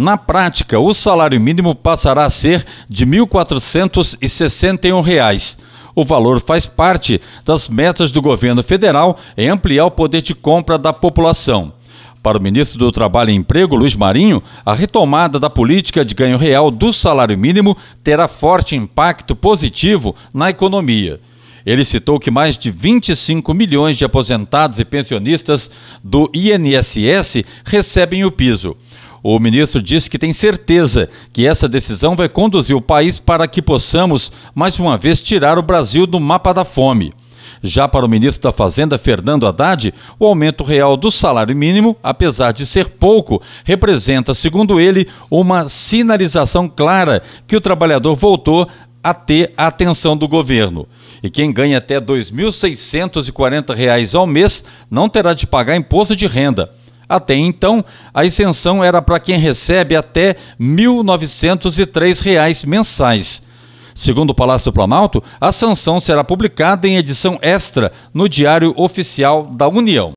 Na prática, o salário mínimo passará a ser de R$ 1.461. Reais. O valor faz parte das metas do governo federal em ampliar o poder de compra da população. Para o ministro do Trabalho e Emprego, Luiz Marinho, a retomada da política de ganho real do salário mínimo terá forte impacto positivo na economia. Ele citou que mais de 25 milhões de aposentados e pensionistas do INSS recebem o piso. O ministro disse que tem certeza que essa decisão vai conduzir o país para que possamos, mais uma vez, tirar o Brasil do mapa da fome. Já para o ministro da Fazenda, Fernando Haddad, o aumento real do salário mínimo, apesar de ser pouco, representa, segundo ele, uma sinalização clara que o trabalhador voltou a ter a atenção do governo. E quem ganha até R$ 2.640 ao mês não terá de pagar imposto de renda. Até então, a isenção era para quem recebe até R$ reais mensais. Segundo o Palácio do Planalto, a sanção será publicada em edição extra no Diário Oficial da União.